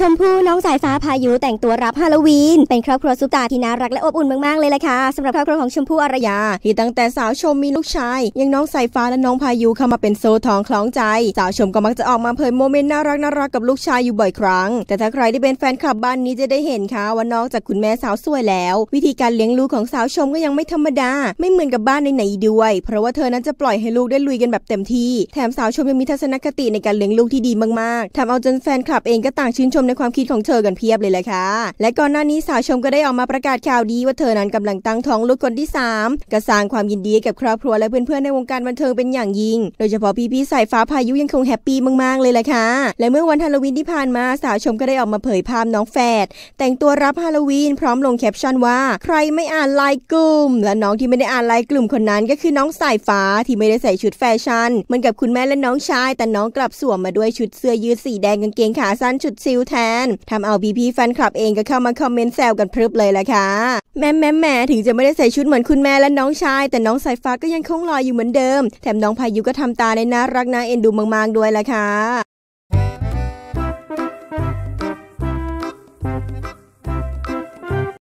ชมพู่น้องสายฟ้าพายุแต่งตัวรับฮาโลวีนเป็นครอบครัวซุปตาที่น่ารักและอบอุ่นมากๆเลยล่ะค่ะสำหรับครอบครัวของชมพู่อารยา ที่ตั้งแต่สาวชมมีลูกชาย ยังน้องสายฟ้าและน้องพายุเข้ามาเป็นโซ่ทองคล้องใจ สาวชมก็มักจะออกมาเผยโมเมนต์น่ารักน่ารักกับลูกชายอยู่บ่อย ครั้ง แต่ถ้าใครที่เป็นแฟนคลับบ้านนี้จะได้เห็นค่ะว่านอกจากคุณแม่สาวสวยแล้ว วิธีการเลี้ยงลูกของสาวชมก็ยังไม่ธรรมดาไม่เหมือนกับบ้านไหนๆด้วย เพราะว่าเธอนั้นจะปล่อยให้ลูกได้ลุยกันแบบเต็มที่แถมสาวชมยังมีทัศนคติในการเลี้ยงลูกที่ดีมากๆทำเอาจนแฟนคลับเองก็ต่างชื่นชมในความคิดของเธอกันเพียบเลยแหละค่ะ และก่อนหน้านี้สาวชมก็ได้ออกมาประกาศข่าวดี ว่าเธอนั้นกำลังตั้งท้องลูกคนที่ 3กระสร้างความยินดีกับครอบครัวและเพื่อนๆในวงการบันเทิงเป็นอย่างยิ่ง โดยเฉพาะพี่ๆสายฟ้าพายุยังคงแฮปปี้มากๆ เลยแหละค่ะ และเมื่อวันฮาโลวีนที่ผ่านมา สาวชมก็ได้ออกมาเผยภาพน้องแฝดแต่งตัวรับฮาโลวีนพร้อมลงแคปชั่นว่าใครไม่อ่านลายกลุ่มและน้องที่ไม่ได้อ่านลายกลุ่มคนนั้นก็คือน้องสายฟ้าที่ไม่ได้ใส่ชุดแฟชั่นเหมือนกับคุณแม่และน้องชายแต่น้องกลับสวมมาด้วยชุดเสื้อยืดสีแดงกางเกงขาสั้นชุดซิลแทนทำเอาพีพีแฟนคลับเองก็เข้ามาคอมเมนต์แซวกันพรึบเลยแหละค่ะแม่แม่แม่ถึงจะไม่ได้ใส่ชุดเหมือนคุณแม่และน้องชาย แต่น้องสายฟ้าก็ยังคงลอยอยู่เหมือนเดิม แถมน้องพายุก็ทำตาในน่ารักน่าเอ็นดูมากๆด้วยแหละค่ะ